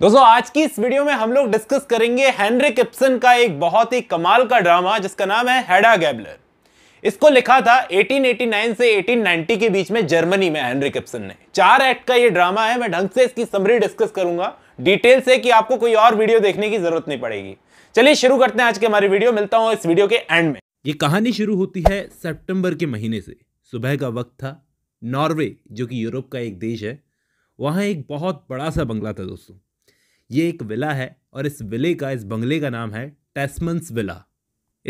दोस्तों आज की इस वीडियो में हम लोग डिस्कस करेंगे हेनरी किप्सन का एक बहुत ही कमाल का ड्रामा जिसका नाम है हेडा गैबलर इसको लिखा था 1889 से 1890 के बीच में जर्मनी में हेनरी किप्सन ने चार एक्ट का ये ड्रामा है मैं ढंग से इसकी समरी डिस्कस करूंगा डिटेल से कि आपको कोई और वीडियो देखने की जरूरत नहीं पड़ेगी चलिए शुरू करते हैं आज के हमारे वीडियो मिलता हूँ इस वीडियो के एंड में ये कहानी शुरू होती है सेप्टेम्बर के महीने से सुबह का वक्त था नॉर्वे जो कि यूरोप का एक देश है वहाँ एक बहुत बड़ा सा बंगला था दोस्तों ये एक विला है और इस विले का इस बंगले का नाम है टेस्मंस विला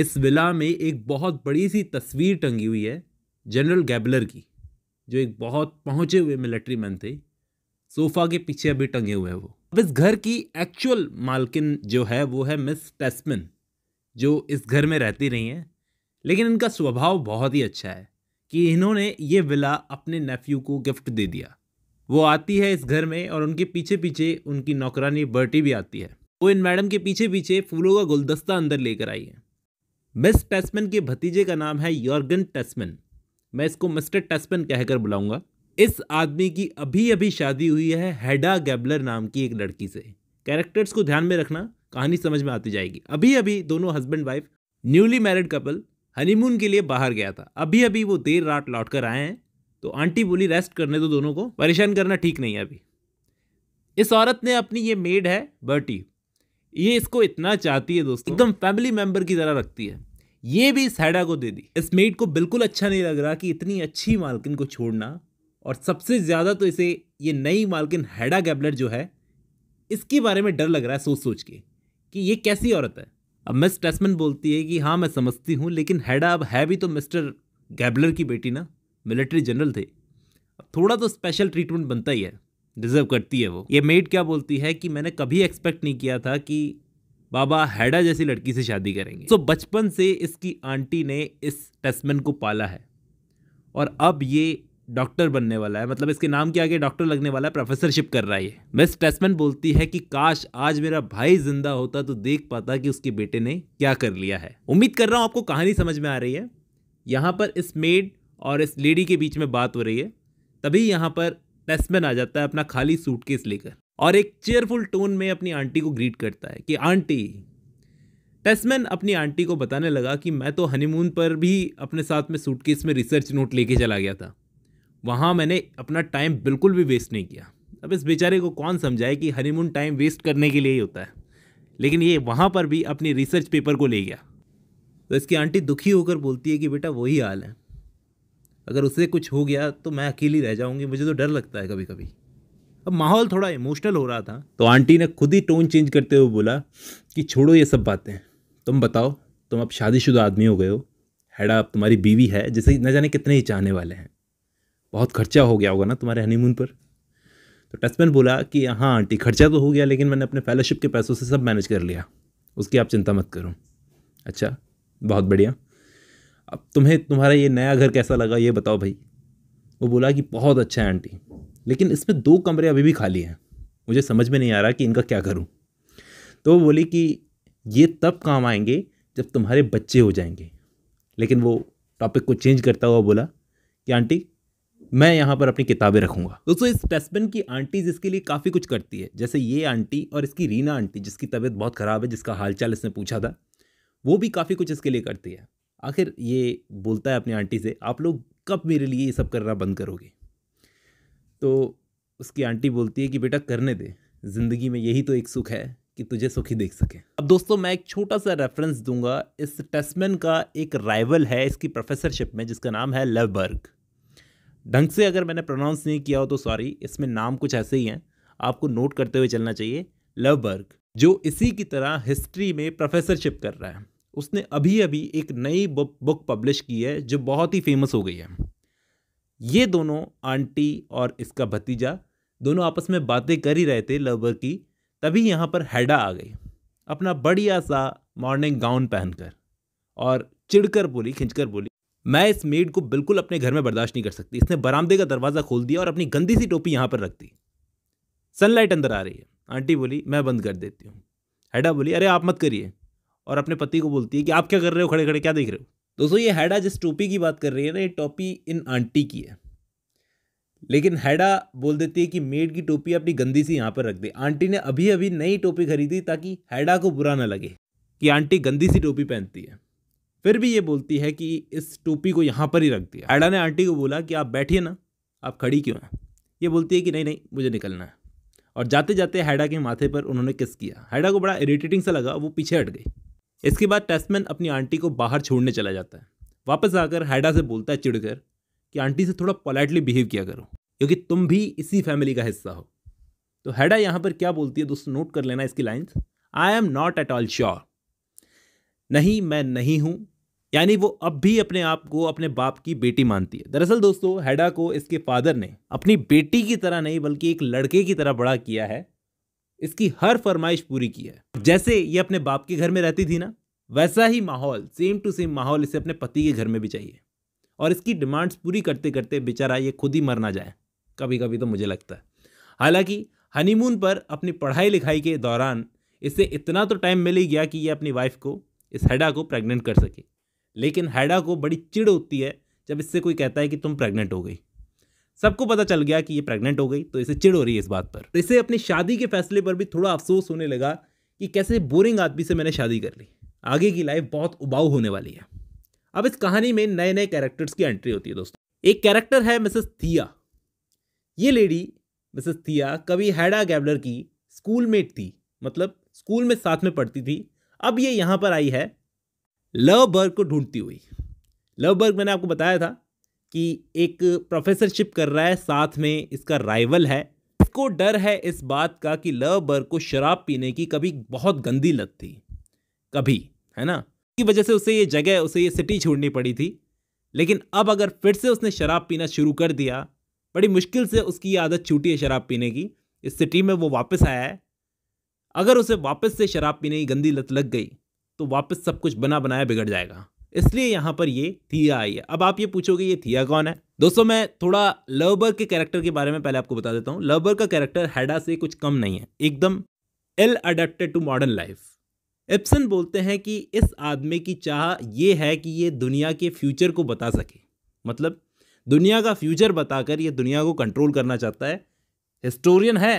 इस विला में एक बहुत बड़ी सी तस्वीर टंगी हुई है जनरल गैबलर की जो एक बहुत पहुंचे हुए मिलिट्री मैन थे सोफ़ा के पीछे अभी टंगे हुए हैं वो अब इस घर की एक्चुअल मालकिन जो है वो है मिस टेस्मिन जो इस घर में रहती रही हैं लेकिन इनका स्वभाव बहुत ही अच्छा है कि इन्होंने ये विला अपने नेफ्यू को गिफ्ट दे दिया वो आती है इस घर में और उनके पीछे पीछे उनकी नौकरानी बर्टी भी आती है वो इन मैडम के पीछे पीछे फूलों का गुलदस्ता अंदर लेकर आई है मिस टेस्मन के भतीजे का नाम है यॉर्गन टेस्मन मैं इसको मिस्टर टेस्मन कहकर बुलाऊंगा इस आदमी की अभी अभी शादी हुई है हेडा गैबलर नाम की एक लड़की से कैरेक्टर्स को ध्यान में रखना कहानी समझ में आती जाएगी अभी अभी दोनों husband wife newly married couple honeymoon के लिए बाहर गया था अभी अभी वो देर रात लौट कर आए हैं तो आंटी बोली रेस्ट करने दो दोनों को परेशान करना ठीक नहीं है अभी इस औरत ने अपनी ये मेड है बर्टी ये इसको इतना चाहती है दोस्तों एकदम फैमिली मेम्बर की तरह रखती है ये भी सैडा को दे दी इस मेड को बिल्कुल अच्छा नहीं लग रहा कि इतनी अच्छी मालकिन को छोड़ना और सबसे ज़्यादा तो इसे ये नई मालकिन हैडा गैबलर जो है इसके बारे में डर लग रहा है सोच सोच के कि ये कैसी औरत है अब मिस टेस्मन बोलती है कि हाँ मैं समझती हूँ लेकिन हैडा अब है भी तो मिस्टर गैबलर की बेटी ना मिलिट्री जनरल थे थोड़ा तो स्पेशल ट्रीटमेंट बनता ही है डिज़र्व करती है वो ये मेड क्या बोलती है कि मैंने कभी एक्सपेक्ट नहीं किया था कि बाबा हैडा जैसी लड़की से शादी करेंगे सो so, बचपन से इसकी आंटी ने इस टेस्टमैन को पाला है और अब ये डॉक्टर बनने वाला है मतलब इसके नाम के आगे डॉक्टर लगने वाला है प्रोफेसरशिप कर रहा है ये मिस टेस्टमैन बोलती है कि काश आज मेरा भाई जिंदा होता तो देख पाता कि उसके बेटे ने क्या कर लिया है उम्मीद कर रहा हूँ आपको कहानी समझ में आ रही है यहाँ पर इस मेड और इस लेडी के बीच में बात हो रही है तभी यहाँ पर टेस्टमैन आ जाता है अपना खाली सूटकेस लेकर और एक चेयरफुल टोन में अपनी आंटी को ग्रीट करता है कि आंटी टेस्टमैन अपनी आंटी को बताने लगा कि मैं तो हनीमून पर भी अपने साथ में सूटकेस में रिसर्च नोट लेके चला गया था वहाँ मैंने अपना टाइम बिल्कुल भी वेस्ट नहीं किया अब इस बेचारे को कौन समझाए कि हनीमून टाइम वेस्ट करने के लिए ही होता है लेकिन ये वहाँ पर भी अपनी रिसर्च पेपर को ले गया तो इसकी आंटी दुखी होकर बोलती है कि बेटा वही हाल है अगर उससे कुछ हो गया तो मैं अकेली रह जाऊंगी मुझे तो डर लगता है कभी कभी अब माहौल थोड़ा इमोशनल हो रहा था तो आंटी ने खुद ही टोन चेंज करते हुए बोला कि छोड़ो ये सब बातें तुम बताओ तुम अब शादीशुदा आदमी हो गए हो हैडा अब तुम्हारी बीवी है जिसे न जाने कितने ही चाहने वाले हैं बहुत खर्चा हो गया होगा ना तुम्हारे हनीमून पर तो टचमैन बोला कि हाँ आंटी खर्चा तो हो गया लेकिन मैंने अपने फेलोशिप के पैसों से सब मैनेज कर लिया उसकी आप चिंता मत करो अच्छा बहुत बढ़िया अब तुम्हें तुम्हारा ये नया घर कैसा लगा ये बताओ भाई वो बोला कि बहुत अच्छा है आंटी लेकिन इसमें दो कमरे अभी भी खाली हैं मुझे समझ में नहीं आ रहा कि इनका क्या करूँ तो वो बोली कि ये तब काम आएंगे जब तुम्हारे बच्चे हो जाएंगे लेकिन वो टॉपिक को चेंज करता हुआ बोला कि आंटी मैं यहाँ पर अपनी किताबें रखूँगा दोस्तों इस डस्टबिन की आंटी इसके लिए काफ़ी कुछ करती है जैसे ये आंटी और इसकी रीना आंटी जिसकी तबीयत बहुत ख़राब है जिसका हालचाल इसने पूछा था वो भी काफ़ी कुछ इसके लिए करती है आखिर ये बोलता है अपनी आंटी से आप लोग कब मेरे लिए ये सब करना बंद करोगे तो उसकी आंटी बोलती है कि बेटा करने दे ज़िंदगी में यही तो एक सुख है कि तुझे सुखी देख सके अब दोस्तों मैं एक छोटा सा रेफरेंस दूंगा इस टेस्टमैन का एक राइवल है इसकी प्रोफेसरशिप में जिसका नाम है लवबर्ग ढंग से अगर मैंने प्रोनाउंस नहीं किया हो तो सॉरी इसमें नाम कुछ ऐसे ही हैं आपको नोट करते हुए चलना चाहिए लवबर्ग जो इसी की तरह हिस्ट्री में प्रोफेसरशिप कर रहा है उसने अभी अभी एक नई बुक बुक पब्लिश की है जो बहुत ही फेमस हो गई है ये दोनों आंटी और इसका भतीजा दोनों आपस में बातें कर ही रहे थे लवर की तभी यहाँ पर हैडा आ गई अपना बढ़िया सा मॉर्निंग गाउन पहनकर और चिड़कर बोली खिंचकर बोली मैं इस मेड को बिल्कुल अपने घर में बर्दाश्त नहीं कर सकती इसने बरामदे का दरवाज़ा खोल दिया और अपनी गंदी सी टोपी यहाँ पर रख दी सनलाइट अंदर आ रही है आंटी बोली मैं बंद कर देती हूँ हैडा बोली अरे आप मत करिए और अपने पति को बोलती है कि आप क्या कर रहे हो खड़े खड़े क्या देख रहे हो दोस्तों ये हैडा जिस टोपी की बात कर रही है ना ये टोपी इन आंटी की है लेकिन हैडा बोल देती है कि मेड की टोपी अपनी गंदी सी यहाँ पर रख दे आंटी ने अभी अभी नई टोपी खरीदी ताकि हैडा को बुरा ना लगे कि आंटी गंदी सी टोपी पहनती है फिर भी ये बोलती है कि इस टोपी को यहाँ पर ही रख दिया हैडा ने आंटी को बोला कि आप बैठिए ना आप खड़ी क्यों हैं ये बोलती है कि नहीं नहीं मुझे निकलना है और जाते जाते हैडा के माथे पर उन्होंने किस किया हैडा को बड़ा इरीटेटिंग सा लगा वो पीछे हट गई इसके बाद टेस्टमैन अपनी आंटी को बाहर छोड़ने चला जाता है वापस आकर हैडा से बोलता है चिड़कर कि आंटी से थोड़ा पोलाइटली बिहेव किया करो क्योंकि तुम भी इसी फैमिली का हिस्सा हो तो हैडा यहाँ पर क्या बोलती है दोस्तों नोट कर लेना इसकी lines I am not at all sure नहीं मैं नहीं हूँ यानी वो अब भी अपने आप को अपने बाप की बेटी मानती है दरअसल दोस्तों हैडा को इसके फादर ने अपनी बेटी की तरह नहीं बल्कि एक लड़के की तरह बड़ा किया है इसकी हर फरमाइश पूरी की है जैसे ये अपने बाप के घर में रहती थी ना वैसा ही माहौल सेम टू सेम माहौल इसे अपने पति के घर में भी चाहिए और इसकी डिमांड्स पूरी करते करते बेचारा ये खुद ही मर ना जाए कभी कभी तो मुझे लगता है हालांकि हनीमून पर अपनी पढ़ाई लिखाई के दौरान इसे इतना तो टाइम मिल ही गया कि ये अपनी वाइफ को इस हैडा को प्रेग्नेंट कर सके लेकिन हैडा को बड़ी चिड़ होती है जब इससे कोई कहता है कि तुम प्रेग्नेंट हो गई सबको पता चल गया कि ये प्रेग्नेंट हो गई तो इसे चिड़ हो रही है इस बात पर तो इसे अपनी शादी के फैसले पर भी थोड़ा अफसोस होने लगा कि कैसे बोरिंग आदमी से मैंने शादी कर ली आगे की लाइफ बहुत उबाऊ होने वाली है अब इस कहानी में नए नए कैरेक्टर्स की एंट्री होती है दोस्तों एक कैरेक्टर है मिसेस थिया ये लेडी मिसेस थिया कभी हैडा गैबलर की स्कूलमेट थी मतलब स्कूल में साथ में पढ़ती थी अब ये यहाँ पर आई है लव बर्ग को ढूंढती हुई लव बर्ग मैंने आपको बताया था कि एक प्रोफेसरशिप कर रहा है साथ में इसका राइवल है इसको डर है इस बात का कि लव बर्ग को शराब पीने की कभी बहुत गंदी लत थी कभी है ना की वजह से उसे ये जगह उसे ये सिटी छोड़नी पड़ी थी लेकिन अब अगर फिर से उसने शराब पीना शुरू कर दिया बड़ी मुश्किल से उसकी ये आदत छूटी है शराब पीने की इस सिटी में वो वापस आया है अगर उसे वापस से शराब पीने की गंदी लत लग गई तो वापस सब कुछ बना बनाया बिगड़ जाएगा इसलिए यहाँ पर ये थिया आई है अब आप ये पूछोगे ये थिया कौन है दोस्तों मैं थोड़ा लवबर्ग के कैरेक्टर के बारे में पहले आपको बता देता हूँ लवबर्ग का कैरेक्टर हैडा से कुछ कम नहीं है एकदम well adapted to modern life एप्सन बोलते हैं कि इस आदमी की चाह ये है कि ये दुनिया के फ्यूचर को बता सके मतलब दुनिया का फ्यूचर बताकर ये दुनिया को कंट्रोल करना चाहता है हिस्टोरियन है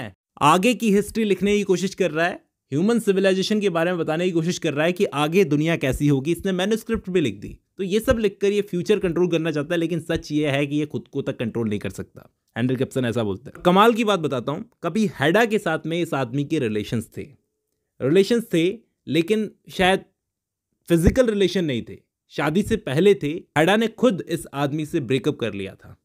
आगे की हिस्ट्री लिखने की कोशिश कर रहा है ह्यूमन सिविलाइजेशन के बारे में बताने की कोशिश कर रहा है कि आगे दुनिया कैसी होगी इसने मैनुस्क्रिप्ट भी लिख दी तो ये सब लिखकर ये फ्यूचर कंट्रोल करना चाहता है लेकिन सच ये है कि ये खुद को तक कंट्रोल नहीं कर सकता हैंडल कैप्सन ऐसा बोलता है कमाल की बात बताता हूँ कभी हैडा के साथ में इस आदमी के रिलेशंस थे रिलेशंस थे लेकिन शायद फिजिकल रिलेशन नहीं थे शादी से पहले थे हैडा ने खुद इस आदमी से ब्रेकअप कर लिया था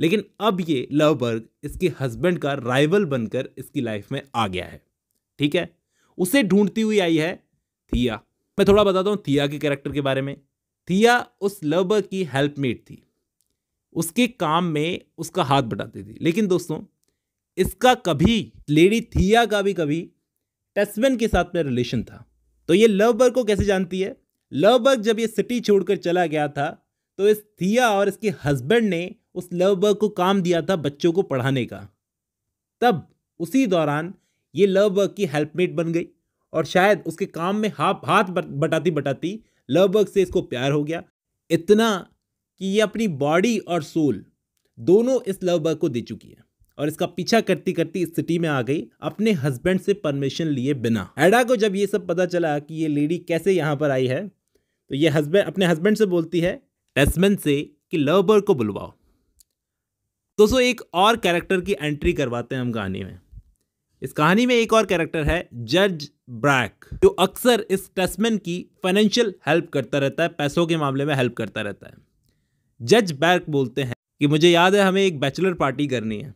लेकिन अब ये लवबर्ग इसके हस्बैंड का राइवल बनकर इसकी लाइफ में आ गया है ठीक है उसे ढूंढती हुई आई है थिया मैं थोड़ा बताता हूँ थिया के कैरेक्टर के बारे में थिया उस लव की हेल्पमेट थी उसके काम में उसका हाथ बटाती थी लेकिन दोस्तों इसका कभी लेडी थिया का भी कभी टेस्वन के साथ में रिलेशन था तो ये लवबर्ग को कैसे जानती है लवबर्ग जब ये सिटी छोड़कर चला गया था तो इस थिया और इसके हस्बैंड ने उस लवबर्ग को काम दिया था बच्चों को पढ़ाने का तब उसी दौरान ये लवबर्ग की हेल्पमेट बन गई और शायद उसके काम में हाथ हाथ बटाती बटाती लव वर्क से इसको प्यार हो गया इतना कि ये अपनी बॉडी और सोल दोनों इस लवबर्ग को दे चुकी है और इसका पीछा करती करती इस सिटी में आ गई अपने हस्बैंड से परमिशन लिए बिना एडा को जब ये सब पता चला कि ये लेडी कैसे यहाँ पर आई है तो ये हस्बैंड अपने हस्बैंड से बोलती है टेस्मैन से कि लवबर्ग को बुलवाओ दोस्तों एक और कैरेक्टर की एंट्री करवाते हैं हम गाने में इस कहानी में एक और कैरेक्टर है जज ब्रैक जो अक्सर इस टेस्टमैन की फाइनेंशियल हेल्प करता रहता है पैसों के मामले में हेल्प करता रहता है जज ब्रैक बोलते हैं कि मुझे याद है हमें एक बैचलर पार्टी करनी है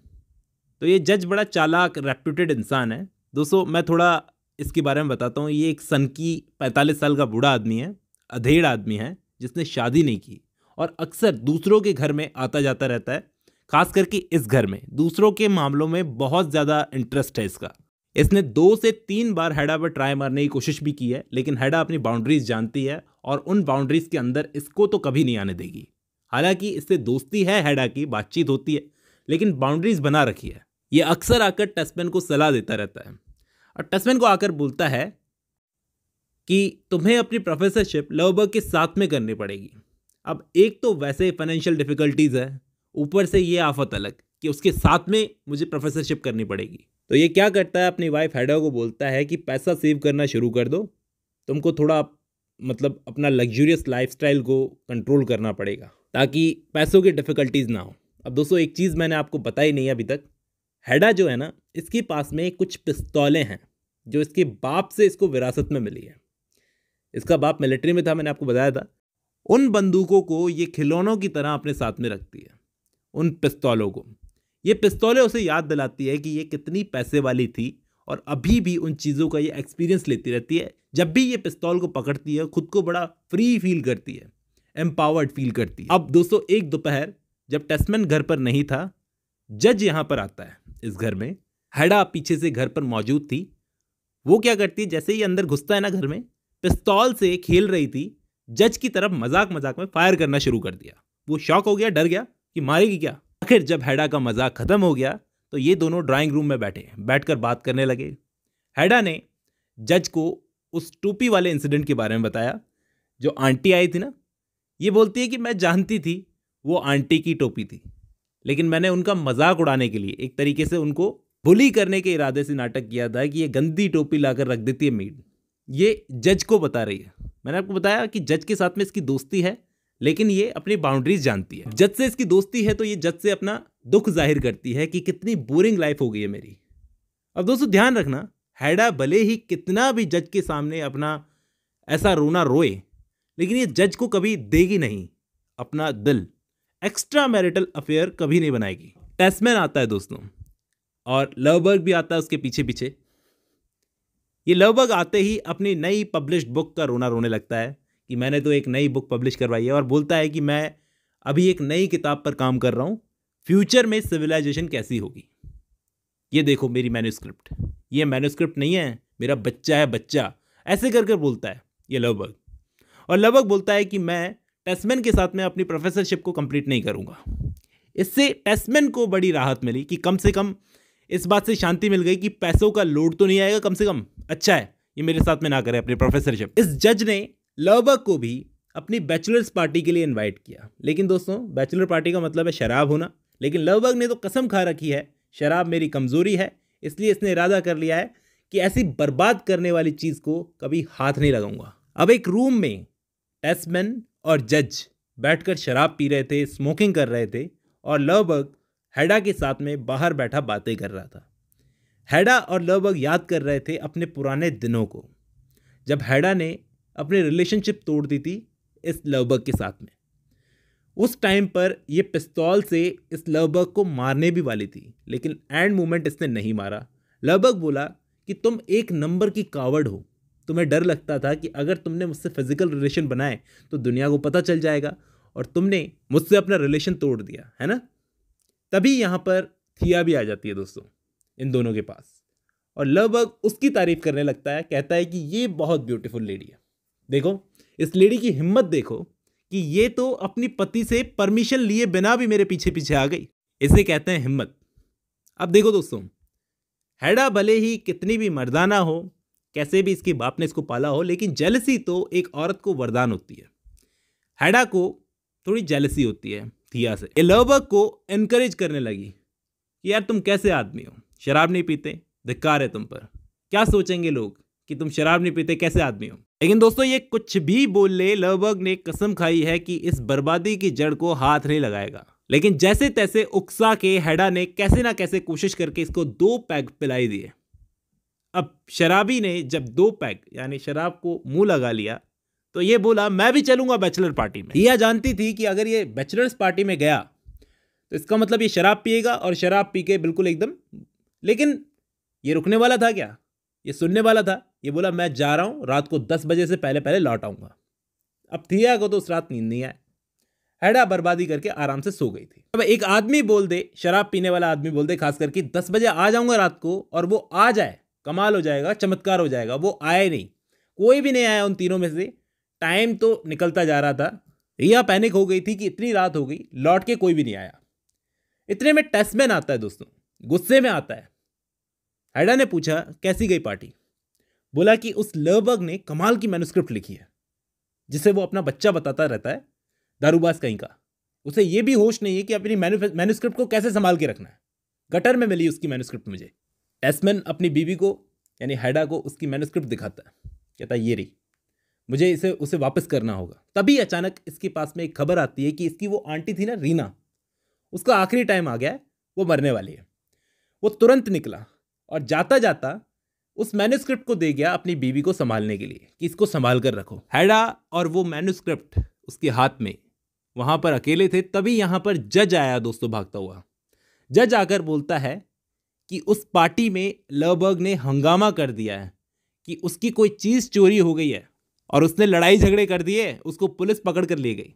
तो ये जज बड़ा चालाक रेप्यूटेड इंसान है दोस्तों मैं थोड़ा इसके बारे में बताता हूँ ये एक सनकी पैंतालीस साल का बूढ़ा आदमी है अधेड़ आदमी है जिसने शादी नहीं की और अक्सर दूसरों के घर में आता जाता रहता है खास करके इस घर में दूसरों के मामलों में बहुत ज़्यादा इंटरेस्ट है इसका इसने दो से तीन बार हैडा पर ट्राई मारने की कोशिश भी की है लेकिन हैडा अपनी बाउंड्रीज जानती है और उन बाउंड्रीज के अंदर इसको तो कभी नहीं आने देगी हालांकि इससे दोस्ती है हैडा की बातचीत होती है लेकिन बाउंड्रीज बना रखी है ये अक्सर आकर टस्पेन को सलाह देता रहता है और टस्मैन को आकर बोलता है कि तुम्हें अपनी प्रोफेसरशिप लवबर्ग के साथ में करनी पड़ेगी अब एक तो वैसे फाइनेंशियल डिफ़िकल्टीज़ है ऊपर से ये आफत अलग कि उसके साथ में मुझे प्रोफेसरशिप करनी पड़ेगी तो ये क्या करता है अपनी वाइफ हैडा को बोलता है कि पैसा सेव करना शुरू कर दो तुमको थोड़ा मतलब अपना लग्जूरियस लाइफ को कंट्रोल करना पड़ेगा ताकि पैसों की डिफ़िकल्टीज़ ना हो अब दोस्तों एक चीज़ मैंने आपको बताई नहीं अभी तक हैडा जो है ना इसके पास में कुछ पिस्तौलें हैं जो इसके बाप से इसको विरासत में मिली है इसका बाप मिलिट्री में था मैंने आपको बताया था उन बंदूकों को ये खिलौनों की तरह अपने साथ में रखती है उन पिस्तौलों को ये पिस्तौलें उसे याद दिलाती है कि ये कितनी पैसे वाली थी और अभी भी उन चीज़ों का ये एक्सपीरियंस लेती रहती है जब भी ये पिस्तौल को पकड़ती है खुद को बड़ा फ्री फील करती है एम्पावर्ड फील करती है अब दोस्तों एक दोपहर जब टेस्टमैन घर पर नहीं था जज यहाँ पर आता है इस घर में हैडा पीछे से घर पर मौजूद थी वो क्या करती है जैसे ही अंदर घुसता है ना घर में पिस्तौल से खेल रही थी जज की तरफ मजाक मजाक में फायर करना शुरू कर दिया वो शॉक हो गया डर गया कि मारेगी क्या आखिर जब हैडा का मजाक खत्म हो गया तो ये दोनों ड्राइंग रूम में बैठे बैठकर बात करने लगे हैडा ने जज को उस टोपी वाले इंसिडेंट के बारे में बताया जो आंटी आई थी ना ये बोलती है कि मैं जानती थी वो आंटी की टोपी थी लेकिन मैंने उनका मजाक उड़ाने के लिए एक तरीके से उनको बुली करने के इरादे से नाटक किया था कि ये गंदी टोपी लाकर रख देती है मीट ये जज को बता रही है मैंने आपको बताया कि जज के साथ में इसकी दोस्ती है लेकिन ये अपनी बाउंड्रीज जानती है जज से इसकी दोस्ती है तो ये जज से अपना दुख जाहिर करती है कि कितनी बोरिंग लाइफ हो गई है मेरी अब दोस्तों ध्यान रखना हैडा भले ही कितना भी जज के सामने अपना ऐसा रोना रोए लेकिन ये जज को कभी देगी नहीं अपना दिल एक्स्ट्रा मैरिटल अफेयर कभी नहीं बनाएगी टेस्मैन आता है दोस्तों और लवबर्ग भी आता है उसके पीछे पीछे ये लवबर्ग आते ही अपनी नई पब्लिश्ड बुक का रोना रोने लगता है कि मैंने तो एक नई बुक पब्लिश करवाई है और बोलता है कि मैं अभी एक नई किताब पर काम कर रहा हूँ फ्यूचर में सिविलाइजेशन कैसी होगी ये देखो मेरी मैन्यूस्क्रिप्ट ये मैन्यूस्क्रिप्ट नहीं है मेरा बच्चा है बच्चा ऐसे कर कर बोलता है ये लवबग और लवबग बोलता है कि मैं टेस्मैन के साथ में अपनी प्रोफेसरशिप को कंप्लीट नहीं करूँगा इससे टेस्मैन को बड़ी राहत मिली कि कम से कम इस बात से शांति मिल गई कि पैसों का लोड तो नहीं आएगा कम से कम अच्छा है ये मेरे साथ में ना करे अपनी प्रोफेसरशिप इस जज ने लवबक को भी अपनी बैचलर्स पार्टी के लिए इनवाइट किया लेकिन दोस्तों बैचलर पार्टी का मतलब है शराब होना लेकिन लवबक ने तो कसम खा रखी है शराब मेरी कमज़ोरी है इसलिए इसने इरादा कर लिया है कि ऐसी बर्बाद करने वाली चीज़ को कभी हाथ नहीं लगाऊंगा अब एक रूम में टेस्टमैन और जज बैठकर शराब पी रहे थे स्मोकिंग कर रहे थे और लवबर्ग हैडा के साथ में बाहर बैठा बातें कर रहा था हैडा और लवबर्ग याद कर रहे थे अपने पुराने दिनों को जब हैडा ने अपने रिलेशनशिप तोड़ दी थी इस लवबर्ग के साथ में उस टाइम पर यह पिस्तौल से इस लवबर्ग को मारने भी वाली थी लेकिन एंड मोमेंट इसने नहीं मारा लवबर्ग बोला कि तुम एक नंबर की कावड़ हो तुम्हें डर लगता था कि अगर तुमने मुझसे फिजिकल रिलेशन बनाए तो दुनिया को पता चल जाएगा और तुमने मुझसे अपना रिलेशन तोड़ दिया है ना तभी यहाँ पर थिया भी आ जाती है दोस्तों इन दोनों के पास और लवबर्ग उसकी तारीफ करने लगता है कहता है कि ये बहुत ब्यूटीफुल लेडी है देखो इस लेडी की हिम्मत देखो कि ये तो अपनी पति से परमिशन लिए बिना भी मेरे पीछे पीछे आ गई इसे कहते हैं हिम्मत अब देखो दोस्तों हैडा भले ही कितनी भी मर्दाना हो कैसे भी इसके बाप ने इसको पाला हो लेकिन जलसी तो एक औरत को वरदान होती है हैडा को थोड़ी जलसी होती है थिया से एलोबक को इनक्रेज करने लगी कि यार तुम कैसे आदमी हो शराब नहीं पीते धिक्कार है तुम पर क्या सोचेंगे लोग कि तुम शराब नहीं पीते कैसे आदमी हो लेकिन दोस्तों ये कुछ भी बोल ले लवबर्ग ने कसम खाई है कि इस बर्बादी की जड़ को हाथ नहीं लगाएगा लेकिन जैसे तैसे उकसा के हेडा ने कैसे ना कैसे कोशिश करके इसको दो पैग पिलाई दिए अब शराबी ने जब दो पैग यानी शराब को मुंह लगा लिया तो ये बोला मैं भी चलूंगा बैचलर पार्टी में यह जानती थी कि अगर ये बैचलर्स पार्टी में गया तो इसका मतलब ये शराब पिएगा और शराब पी के बिल्कुल एकदम लेकिन ये रुकने वाला था क्या ये सुनने वाला था ये बोला मैं जा रहा हूँ रात को दस बजे से पहले पहले लौट आऊँगा अब थिया को तो उस रात नींद नहीं आए हैडा बर्बादी करके आराम से सो गई थी अब एक आदमी बोल दे शराब पीने वाला आदमी बोल दे खास करके दस बजे आ जाऊँगा रात को और वो आ जाए कमाल हो जाएगा चमत्कार हो जाएगा वो आए नहीं कोई भी नहीं आया उन तीनों में से टाइम तो निकलता जा रहा था रिया पैनिक हो गई थी कि इतनी रात हो गई लौट के कोई भी नहीं आया इतने में टेस्टमैन आता है दोस्तों गुस्से में आता है हैडा ने पूछा कैसी गई पार्टी बोला कि उस लवबर्ग ने कमाल की मैनुस्क्रिप्ट लिखी है जिसे वो अपना बच्चा बताता रहता है दारूबाज कहीं का उसे ये भी होश नहीं है कि अपनी मैनुस्क्रिप्ट को कैसे संभाल के रखना है गटर में मिली उसकी मैनुस्क्रिप्ट मुझे एसमैन अपनी बीवी को यानी हैडा को उसकी मैनुस्क्रिप्ट दिखाता है कहता है ये रही मुझे इसे उसे वापस करना होगा तभी अचानक इसके पास में एक खबर आती है कि इसकी वो आंटी थी ना रीना उसका आखिरी टाइम आ गया है वो मरने वाली है वो तुरंत निकला और जाता जाता उस मैन्यूस्क्रिप्ट को दे गया अपनी बीवी को संभालने के लिए कि इसको संभाल कर रखो हैडा और वो मैन्यूस्क्रिप्ट उसके हाथ में वहाँ पर अकेले थे तभी यहाँ पर जज आया दोस्तों भागता हुआ जज आकर बोलता है कि उस पार्टी में लवबर्ग ने हंगामा कर दिया है कि उसकी कोई चीज़ चोरी हो गई है और उसने लड़ाई झगड़े कर दिए उसको पुलिस पकड़ कर ले गई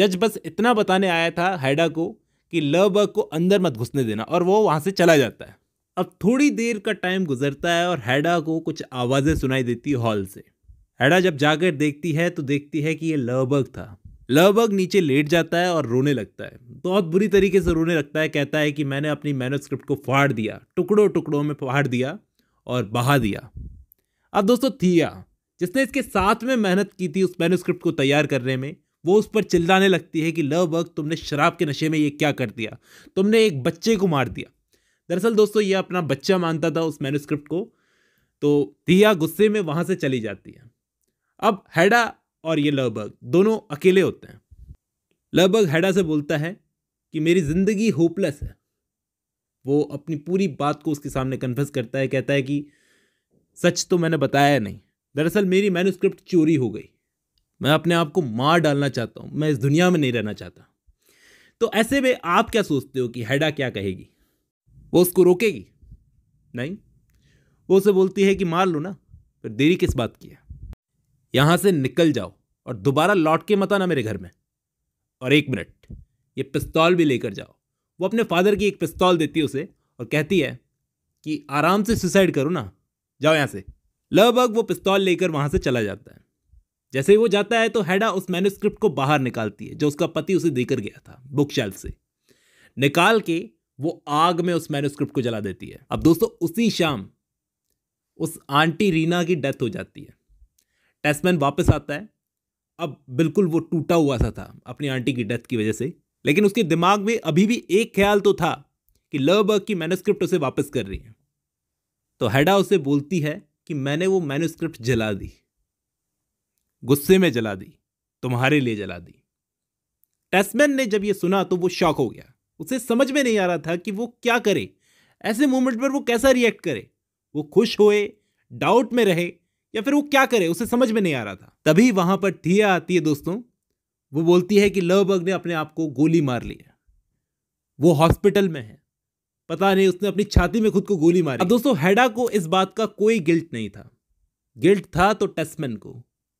जज बस इतना बताने आया था हैडा को कि लवबर्ग को अंदर मत घुसने देना और वो वहाँ से चला जाता है अब थोड़ी देर का टाइम गुजरता है और हैडा को कुछ आवाज़ें सुनाई देती है हॉल से हैडा जब जाकर देखती है तो देखती है कि ये लवबग था लवबग नीचे लेट जाता है और रोने लगता है बहुत बुरी तरीके से रोने लगता है कहता है कि मैंने अपनी मैनोस्क्रिप्ट को फाड़ दिया टुकड़ों टुकड़ों में फाड़ दिया और बहा दिया अब दोस्तों थिया जिसने इसके साथ में मेहनत की थी उस मैनोस्क्रिप्ट को तैयार करने में वो उस पर चिल्लाने लगती है कि लव तुमने शराब के नशे में ये क्या कर दिया तुमने एक बच्चे को मार दिया दरअसल दोस्तों ये अपना बच्चा मानता था उस मैनुस्क्रिप्ट को तो दिया गुस्से में वहाँ से चली जाती है अब हैडा और ये लवबर्ग दोनों अकेले होते हैं लवबर्ग हैडा से बोलता है कि मेरी ज़िंदगी होपलेस है वो अपनी पूरी बात को उसके सामने कन्फेस करता है कहता है कि सच तो मैंने बताया नहीं दरअसल मेरी मैनुस्क्रिप्ट चोरी हो गई मैं अपने आप को मार डालना चाहता हूँ मैं इस दुनिया में नहीं रहना चाहता तो ऐसे में आप क्या सोचते हो कि हैडा क्या कहेगी वो उसको रोकेगी नहीं वो उसे बोलती है कि मार लो ना फिर देरी किस बात की है यहाँ से निकल जाओ और दोबारा लौट के मत आना मेरे घर में और एक मिनट ये पिस्तौल भी लेकर जाओ वो अपने फादर की एक पिस्तौल देती है उसे और कहती है कि आराम से सुसाइड करो ना जाओ यहाँ से लगभग वो पिस्तौल लेकर वहाँ से चला जाता है जैसे ही वो जाता है तो हैडा उस मैन्यूस्क्रिप्ट को बाहर निकालती है जो उसका पति उसे देकर गया था बुक शेल्फ से निकाल के वो आग में उस मैनुस्क्रिप्ट को जला देती है अब दोस्तों उसी शाम उस आंटी रीना की डेथ हो जाती है टेस्टमैन वापस आता है अब बिल्कुल वो टूटा हुआ सा था अपनी आंटी की डेथ की वजह से लेकिन उसके दिमाग में अभी भी एक ख्याल तो था कि लव की मैनुस्क्रिप्ट उसे वापस कर रही है तो हैडा उसे बोलती है कि मैंने वो मैनुस्क्रिप्ट जला दी गुस्से में जला दी तुम्हारे लिए जला दी टेस्मैन ने जब ये सुना तो वो शॉक हो गया उसे समझ में नहीं आ रहा था कि वो क्या करे ऐसे मोमेंट पर वो कैसा रिएक्ट करे वो खुश होए डाउट में रहे या फिर वो क्या करे उसे समझ में नहीं आ रहा था तभी वहां पर थिया आती है दोस्तों वो बोलती है कि लवबर्ग ने अपने आप को गोली मार लिया वो हॉस्पिटल में है पता नहीं उसने अपनी छाती में खुद को गोली मारी अब दोस्तों हैडा को इस बात का कोई गिल्ट नहीं था गिल्ट था तो टेस्टमैन को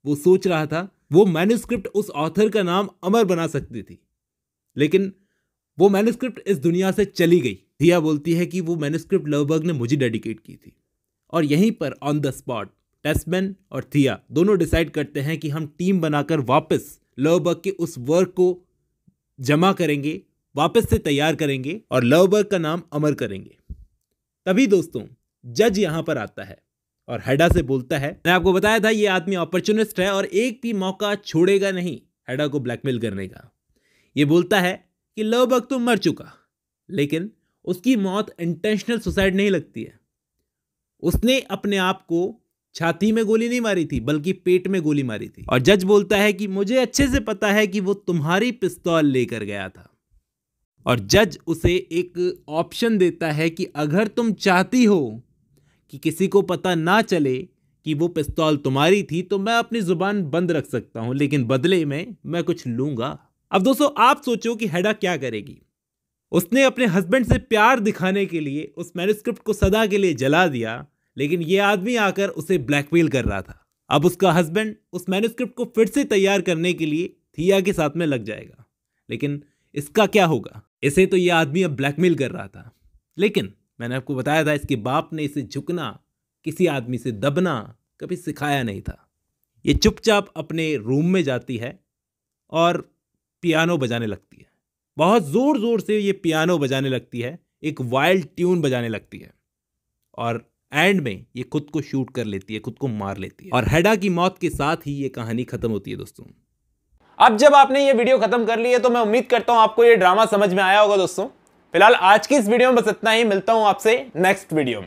वो सोच रहा था वो मैन्यूस्क्रिप्ट उस ऑथर का नाम अमर बना सकती थी लेकिन वो मैनुस्क्रिप्ट इस दुनिया से चली गई दिया बोलती है कि वो मैनुस्क्रिप्ट लवबर्ग ने मुझे डेडिकेट की थी और यहीं पर ऑन द स्पॉट टेस्टमैन और थिया दोनों डिसाइड करते हैं कि हम टीम बनाकर वापस लवबर्ग के उस वर्क को जमा करेंगे वापस से तैयार करेंगे और लवबर्ग का नाम अमर करेंगे तभी दोस्तों जज यहाँ पर आता है और हैडा से बोलता है मैं आपको बताया था ये आदमी अपॉर्चुनिस्ट है और एक भी मौका छोड़ेगा नहीं हैडा को ब्लैकमेल करने का ये बोलता है कि बग तो मर चुका लेकिन उसकी मौत इंटेंशनल सुसाइड नहीं लगती है उसने अपने आप को छाती में गोली नहीं मारी थी बल्कि पेट में गोली मारी थी और जज बोलता है कि मुझे अच्छे से पता है कि वो तुम्हारी पिस्तौल लेकर गया था और जज उसे एक ऑप्शन देता है कि अगर तुम चाहती हो कि किसी को पता ना चले कि वो पिस्तौल तुम्हारी थी तो मैं अपनी ज़ुबान बंद रख सकता हूं लेकिन बदले में मैं कुछ लूंगा अब दोस्तों आप सोचो कि हैडा क्या करेगी उसने अपने हस्बैंड से प्यार दिखाने के लिए उस मैनुस्क्रिप्ट को सदा के लिए जला दिया लेकिन ये आदमी आकर उसे ब्लैकमेल कर रहा था अब उसका हस्बैंड उस मैनुस्क्रिप्ट को फिर से तैयार करने के लिए थिया के साथ में लग जाएगा लेकिन इसका क्या होगा इसे तो ये आदमी अब ब्लैकमेल कर रहा था लेकिन मैंने आपको बताया था इसके बाप ने इसे झुकना किसी आदमी से दबना कभी सिखाया नहीं था ये चुपचाप अपने रूम में जाती है और पियानो बजाने लगती है बहुत ज़ोर ज़ोर से ये पियानो बजाने लगती है एक वाइल्ड ट्यून बजाने लगती है और एंड में ये खुद को शूट कर लेती है खुद को मार लेती है और हेडा की मौत के साथ ही ये कहानी खत्म होती है दोस्तों अब जब आपने ये वीडियो खत्म कर ली है तो मैं उम्मीद करता हूं आपको ये ड्रामा समझ में आया होगा दोस्तों फिलहाल आज की इस वीडियो में बस इतना ही मिलता हूं आपसे नेक्स्ट वीडियो में